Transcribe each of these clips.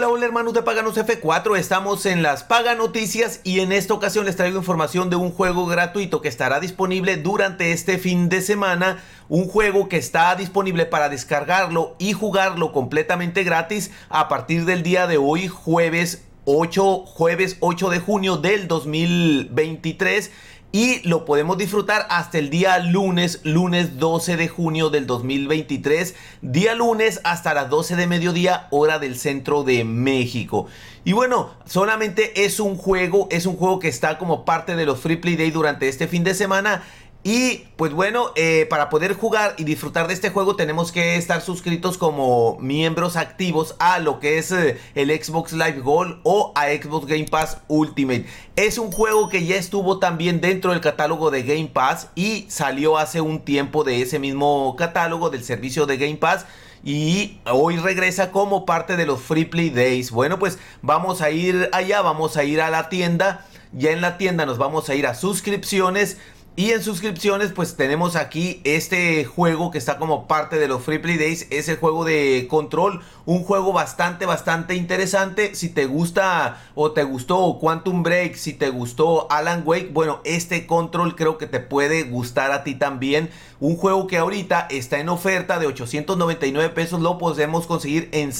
Hola, hola hermanos de Paganos F4, estamos en las Paga Noticias y en esta ocasión les traigo información de un juego gratuito que estará disponible durante este fin de semana, un juego que está disponible para descargarlo y jugarlo completamente gratis a partir del día de hoy jueves 8, jueves 8 de junio del 2023 y lo podemos disfrutar hasta el día lunes, lunes 12 de junio del 2023, día lunes hasta las 12 de mediodía, hora del centro de México. Y bueno, solamente es un juego, es un juego que está como parte de los Free Play Day durante este fin de semana y pues bueno, eh, para poder jugar y disfrutar de este juego tenemos que estar suscritos como miembros activos a lo que es eh, el Xbox Live Gold o a Xbox Game Pass Ultimate. Es un juego que ya estuvo también dentro del catálogo de Game Pass y salió hace un tiempo de ese mismo catálogo del servicio de Game Pass y hoy regresa como parte de los Free Play Days. Bueno, pues vamos a ir allá, vamos a ir a la tienda. Ya en la tienda nos vamos a ir a suscripciones y en suscripciones, pues tenemos aquí este juego que está como parte de los Free Play Days. Es el juego de control. Un juego bastante, bastante interesante. Si te gusta o te gustó Quantum Break, si te gustó Alan Wake, bueno, este control creo que te puede gustar a ti también. Un juego que ahorita está en oferta de 899 pesos. Lo podemos conseguir en,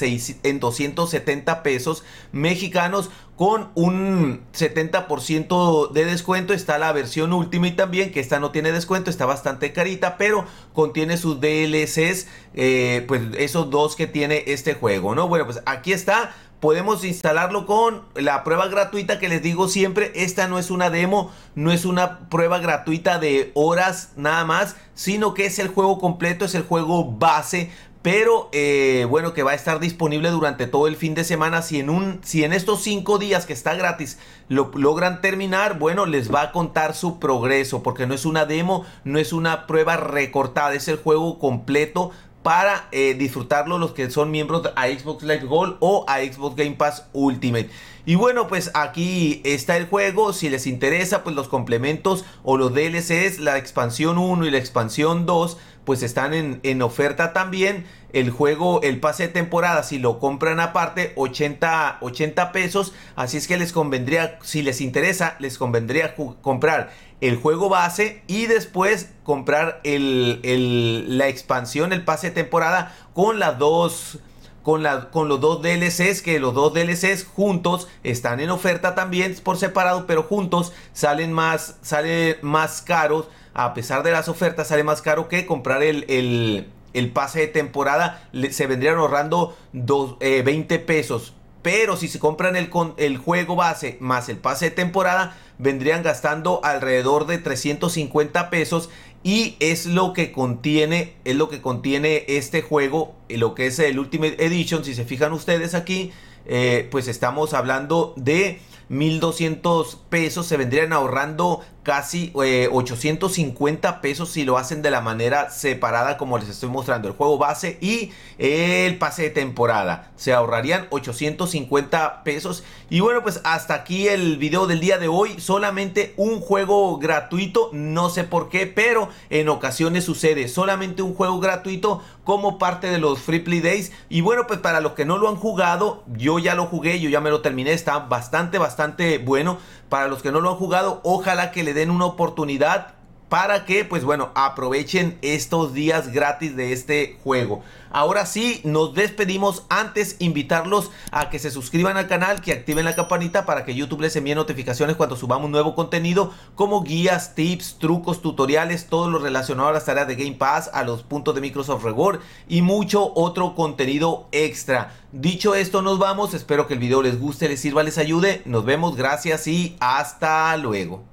en 270 pesos mexicanos con un 70% de descuento. Está la versión Ultimate también, que esta no tiene descuento, está bastante carita, pero contiene sus DLCs, eh, pues esos dos que tiene este juego, ¿no? Bueno, pues aquí está. Podemos instalarlo con la prueba gratuita que les digo siempre. Esta no es una demo, no es una prueba gratuita de horas nada más, sino que es el juego completo, es el juego base pero eh, bueno, que va a estar disponible durante todo el fin de semana. Si en, un, si en estos cinco días que está gratis lo logran terminar, bueno, les va a contar su progreso. Porque no es una demo, no es una prueba recortada, es el juego completo para eh, disfrutarlo los que son miembros a Xbox Live Gold o a Xbox Game Pass Ultimate. Y bueno, pues aquí está el juego. Si les interesa, pues los complementos o los DLCs, la expansión 1 y la expansión 2, pues están en oferta también el juego, el pase de temporada, si lo compran aparte, 80, 80 pesos. Así es que les convendría, si les interesa, les convendría comprar el juego base y después comprar el, la expansión, el pase de temporada con las dos... Con, la, con, los dos DLCs, que los dos DLCs juntos están en oferta también por separado, pero juntos salen más, más caros, a pesar de las ofertas, sale más caro que comprar el, el el pase de temporada, se vendrían ahorrando 20 eh, pesos. Pero si se compran el, el juego base más el pase de temporada, vendrían gastando alrededor de 350 pesos y es lo que contiene es lo que contiene este juego lo que es el Ultimate Edition si se fijan ustedes aquí eh, pues estamos hablando de 1200 pesos se vendrían ahorrando casi 850 eh, pesos si lo hacen de la manera separada como les estoy mostrando el juego base y el pase de temporada se ahorrarían 850 pesos y bueno pues hasta aquí el video del día de hoy solamente un juego gratuito no sé por qué pero en ocasiones sucede solamente un juego gratuito como parte de los free play days y bueno pues para los que no lo han jugado yo ya lo jugué yo ya me lo terminé está bastante bastante bueno para los que no lo han jugado ojalá que le den una oportunidad para que, pues bueno, aprovechen estos días gratis de este juego. Ahora sí, nos despedimos antes, invitarlos a que se suscriban al canal, que activen la campanita para que YouTube les envíe notificaciones cuando subamos nuevo contenido, como guías, tips, trucos, tutoriales, todo lo relacionado a las tareas de Game Pass, a los puntos de Microsoft Reward y mucho otro contenido extra. Dicho esto, nos vamos, espero que el video les guste, les sirva, les ayude, nos vemos, gracias y hasta luego.